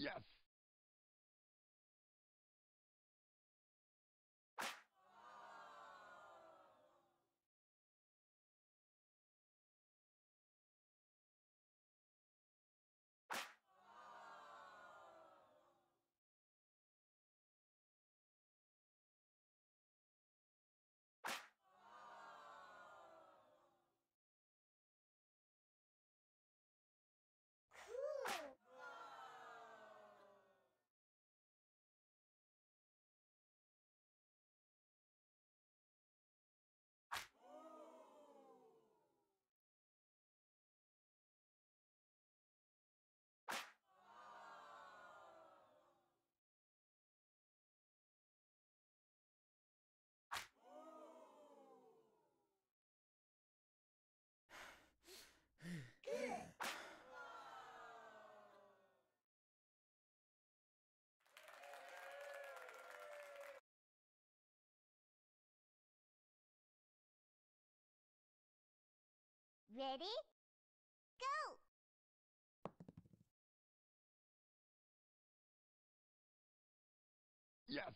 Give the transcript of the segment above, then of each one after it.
Yes Ready? Go! Yes!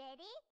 Ready?